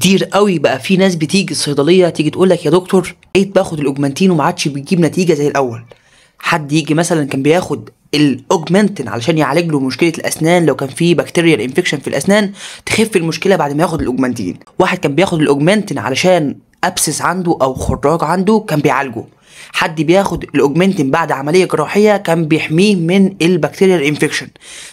كتير قوي بقى في ناس بتيجي الصيدليه تيجي تقول لك يا دكتور بقيت إيه باخد الاوجمانتين وما عادش بيجيب نتيجه زي الاول حد يجي مثلا كان بياخد الاوجمانتين علشان يعالج له مشكله الاسنان لو كان في بكتيريا انفكشن في الاسنان تخف المشكله بعد ما ياخد الاوجمانتين واحد كان بياخد الاوجمانتين علشان ابسس عنده او خراج عنده كان بيعالجه حد بياخد الاوجمنتين بعد عمليه جراحيه كان بيحميه من البكتيريا انفكشن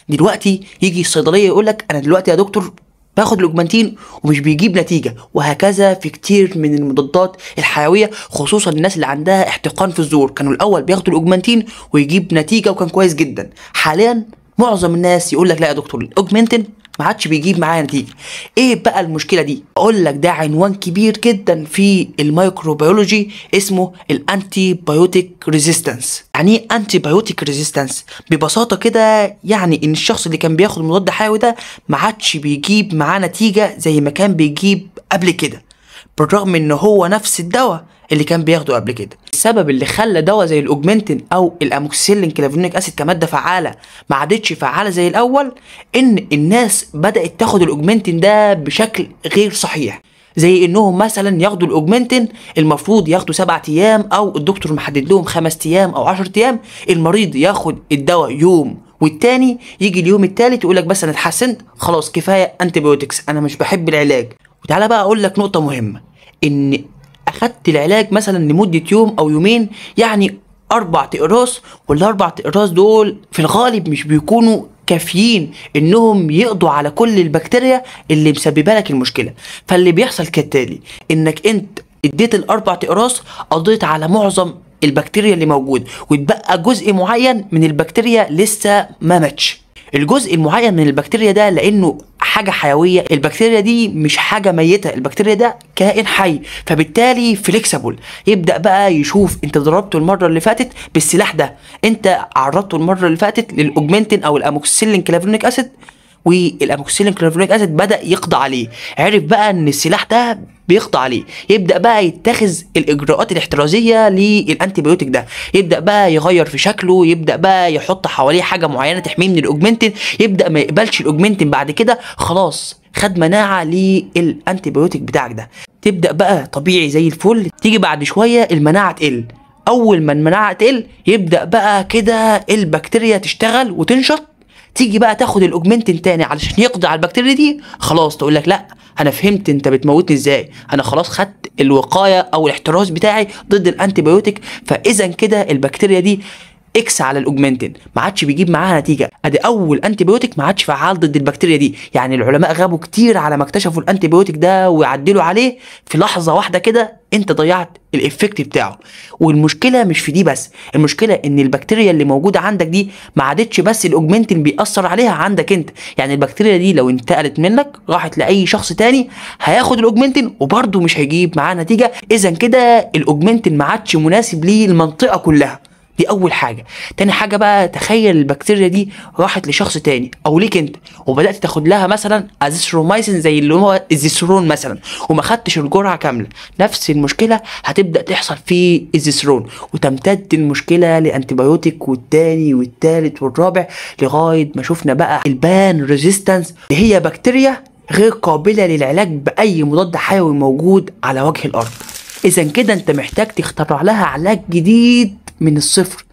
دلوقتي يجي الصيدليه يقول لك انا دلوقتي يا دكتور باخد الاوجمانتين ومش بيجيب نتيجه وهكذا في كتير من المضادات الحيويه خصوصا الناس اللي عندها احتقان في الزور كانوا الاول بياخدوا الاوجمانتين ويجيب نتيجه وكان كويس جدا حاليا معظم الناس يقول لك لا يا دكتور الاوجمانتين ما عادش بيجيب معايا نتيجه ايه بقى المشكله دي اقول لك ده عنوان كبير جدا في الميكروبيولوجي اسمه الانتي بايوتيك ريزيستنس يعني ايه انتي بايوتيك ريزيستنس ببساطه كده يعني ان الشخص اللي كان بياخد مضاد حيوي ده ما عادش بيجيب معاه نتيجه زي ما كان بيجيب قبل كده بالرغم ان هو نفس الدواء اللي كان بياخده قبل كده السبب اللي خلى دواء زي الاوجمنتين او الاموكسيلين كلافينيك اسيد كماده فعاله ما عادتش فعاله زي الاول ان الناس بدات تاخد الاوجمنتين ده بشكل غير صحيح زي انهم مثلا ياخدوا الاوجمنتين المفروض ياخدوا سبعة ايام او الدكتور محدد لهم خمس ايام او 10 ايام المريض ياخد الدواء يوم والتاني يجي اليوم الثالث يقول لك بس انا اتحسنت خلاص كفايه انتي انا مش بحب العلاج وتعالى بقى اقول لك نقطه مهمه ان اخدت العلاج مثلا لمده يوم او يومين يعني اربع تقراص والاربع تقراص دول في الغالب مش بيكونوا كافيين انهم يقضوا على كل البكتيريا اللي مسببه لك المشكله فاللي بيحصل كالتالي انك انت اديت الاربع تقراص قضيت على معظم البكتيريا اللي موجود واتبقى جزء معين من البكتيريا لسه ما ماتش الجزء المعين من البكتيريا ده لانه حاجه حيويه البكتيريا دي مش حاجه ميته البكتيريا ده كائن حي فبالتالي فليكسبل يبدا بقى يشوف انت ضربته المره اللي فاتت بالسلاح ده انت عرضته المره اللي فاتت للاوجمنتين او الاموكسيلين كلافرونيك اسيد والاموكسيلين كلافينويك اسيد بدا يقضى عليه عرف بقى ان السلاح ده بيقضى عليه يبدا بقى يتخذ الاجراءات الاحترازيه للانتيبيوتيك ده يبدا بقى يغير في شكله يبدا بقى يحط حواليه حاجه معينه تحميه من الاوجمنتين يبدا ما يقبلش الاوجمنتين بعد كده خلاص خد مناعه للانتيبيوتيك بتاعك ده تبدا بقى طبيعي زي الفل تيجي بعد شويه المناعه تقل اول ما المناعه تقل يبدا بقى كده البكتيريا تشتغل وتنشط تيجي بقى تاخد الاوجمنتين تاني علشان يقضي على البكتيريا دي خلاص تقول لك لا انا فهمت انت بتموتني ازاي انا خلاص خدت الوقايه او الاحتراز بتاعي ضد الانتي فاذا كده البكتيريا دي اكس على الاوجمنتين ما عادش بيجيب معاها نتيجه ادي اول انتيبيوتيك ما عادش فعال ضد البكتيريا دي يعني العلماء غابوا كتير على ما اكتشفوا الانتيبيوتيك ده ويعدلوا عليه في لحظه واحده كده انت ضيعت الافكت بتاعه والمشكله مش في دي بس المشكله ان البكتيريا اللي موجوده عندك دي ما عادتش بس الاوجمنتين بيأثر عليها عندك انت يعني البكتيريا دي لو انتقلت منك راحت لاي شخص تاني هياخد الاوجمنتين وبرده مش هيجيب معاه نتيجه اذا كده الاوجمنتين ما عادش مناسب للمنطقه كلها دي اول حاجه تاني حاجه بقى تخيل البكتيريا دي راحت لشخص تاني او ليك انت وبدات تاخد لها مثلا ازيثرومايسين زي اللي هو الزيثرون مثلا وما خدتش الجرعه كامله نفس المشكله هتبدا تحصل في الزيثرون وتمتد المشكله لانتيبيوتيك والتاني والتالت والرابع لغايه ما شفنا بقى البان ريزيستنس اللي هي بكتيريا غير قابله للعلاج باي مضاد حيوي موجود على وجه الارض اذا كده انت محتاج تخترع لها علاج جديد من الصفر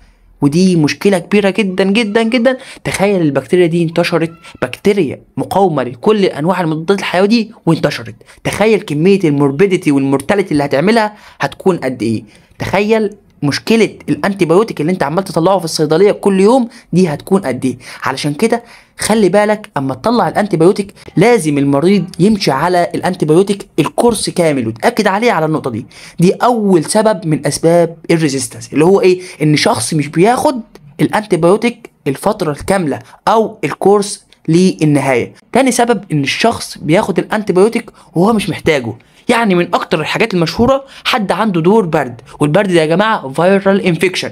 ودي مشكله كبيره جدا جدا جدا تخيل البكتيريا دي انتشرت بكتيريا مقاومه لكل انواع المضادات الحيويه دي وانتشرت تخيل كميه الموربيديتي والمورتاليتي اللي هتعملها هتكون قد ايه تخيل مشكله بايوتيك اللي انت عمال تطلعه في الصيدليه كل يوم دي هتكون قد ايه علشان كده خلي بالك اما تطلع بايوتيك لازم المريض يمشي على الانتي بايوتيك الكورس كامل وتاكد عليه على النقطه دي دي اول سبب من اسباب الريزيستنس اللي هو ايه ان شخص مش بياخد الانتي بايوتيك الفتره الكامله او الكورس للنهايه تاني سبب ان الشخص بياخد الانتي بايوتيك وهو مش محتاجه يعني من اكتر الحاجات المشهوره حد عنده دور برد والبرد ده يا جماعه فيرال انفكشن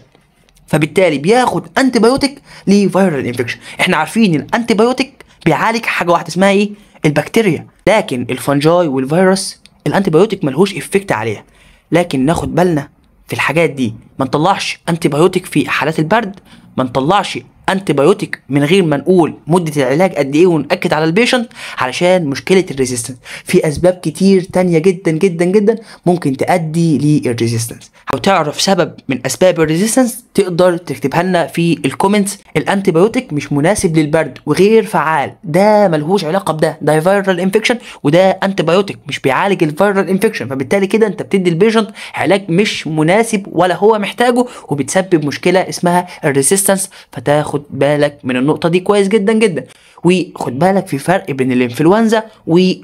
فبالتالي بياخد انتي بايوتيك لفيرال انفكشن احنا عارفين الانتي بايوتيك بيعالج حاجه واحده اسمها ايه البكتيريا لكن الفنجاي والفيروس الانتي بايوتيك ملهوش افكت عليها لكن ناخد بالنا في الحاجات دي ما نطلعش انتي بايوتيك في حالات البرد ما نطلعش انتي بايوتيك من غير ما نقول مده العلاج قد ايه وناكد على البيشنت علشان مشكله الريزيستنس في اسباب كتير تانية جدا جدا جدا ممكن تؤدي للريزيستنس لو تعرف سبب من اسباب الريزيستنس تقدر تكتبها لنا في الكومنتس الانتي بايوتيك مش مناسب للبرد وغير فعال ده ملهوش علاقه بده ده فيرال انفكشن وده انتي بايوتيك مش بيعالج الفيرال انفكشن فبالتالي كده انت بتدي البيشنت علاج مش مناسب ولا هو محتاجه وبتسبب مشكله اسمها الريزيستنس فتاخد خد بالك من النقطه دي كويس جدا جدا وخد بالك في فرق بين الانفلونزا وال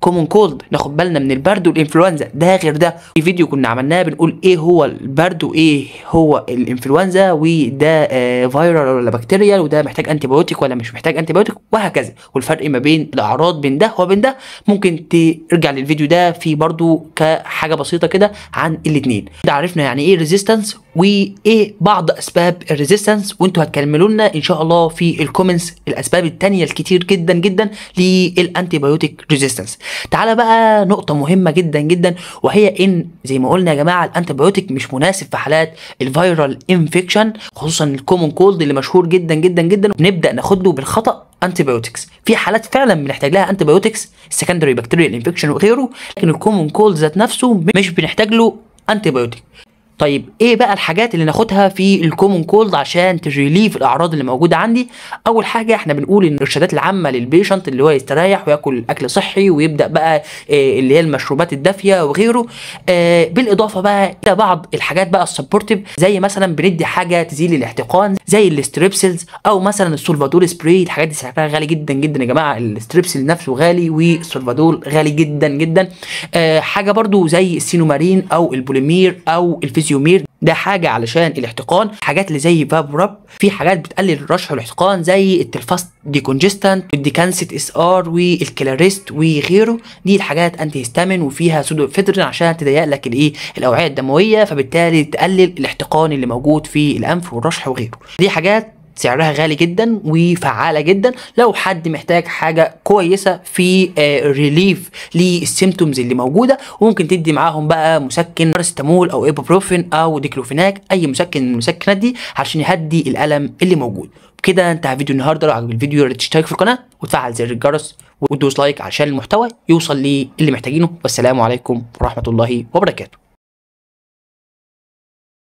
كومون كولد ناخد بالنا من البرد والانفلونزا ده غير ده في فيديو كنا عملناه بنقول ايه هو البرد وايه هو الانفلونزا وده آه فيرال ولا بكتيريال وده محتاج انتيبيوتيك ولا مش محتاج انتيبيوتيك وهكذا والفرق ما بين الاعراض بين ده وبين ده ممكن ترجع للفيديو ده في برضو كحاجه بسيطه كده عن الاثنين ده عرفنا يعني ايه ريزيستنس وايه بعض اسباب الريزيستنس وانتوا هتكملوا لنا ان شاء الله في الكومنتس الاسباب التانية الكتير جدا جدا للانتي بايوتيك ريزيستنس تعالى بقى نقطه مهمه جدا جدا وهي ان زي ما قلنا يا جماعه الانتي بايوتيك مش مناسب في حالات الفيرال انفكشن خصوصا الكومون كولد اللي مشهور جدا جدا جدا نبدا ناخده بالخطا انتي في حالات فعلا بنحتاج لها انتي سكندري بكتيريال انفكشن وغيره لكن الكومون كولد ذات نفسه مش بنحتاج له انتي بايوتيك طيب ايه بقى الحاجات اللي ناخدها في الكومون كولد عشان تريليف الاعراض اللي موجوده عندي اول حاجه احنا بنقول ان الارشادات العامه للبيشنت اللي هو يستريح وياكل اكل صحي ويبدا بقى إيه اللي هي المشروبات الدافيه وغيره إيه بالاضافه بقى الى بعض الحاجات بقى السبورتيف زي مثلا بندي حاجه تزيل الاحتقان زي الاستريبسلز او مثلا السولفادول سبراي الحاجات دي سعرها غالي جدا جدا يا جماعه الاستريبسل نفسه غالي والسولفادول غالي جدا جدا إيه حاجه برده زي السينومارين او البوليمير او الفيزيو فيزيومير ده حاجه علشان الاحتقان حاجات اللي زي فاب راب في حاجات بتقلل رشح الاحتقان زي التلفاست دي ديكونجستانت والديكانسيت اس ار والكلاريست وغيره دي الحاجات انتي هيستامين وفيها سودو فيدرين عشان تضيق لك الايه الاوعيه الدمويه فبالتالي تقلل الاحتقان اللي موجود في الانف والرشح وغيره دي حاجات سعرها غالي جدا وفعاله جدا لو حد محتاج حاجه كويسه في ريليف آه، للسيمتومز اللي موجوده وممكن تدي معاهم بقى مسكن بارستامول او ايبوبروفين او ديكلوفيناك اي مسكن من المسكنات دي عشان يهدي الالم اللي موجود كده انتهى فيديو النهارده لو عجبك الفيديو يا تشترك في القناه وتفعل زر الجرس وتدوس لايك عشان المحتوى يوصل للي محتاجينه والسلام عليكم ورحمه الله وبركاته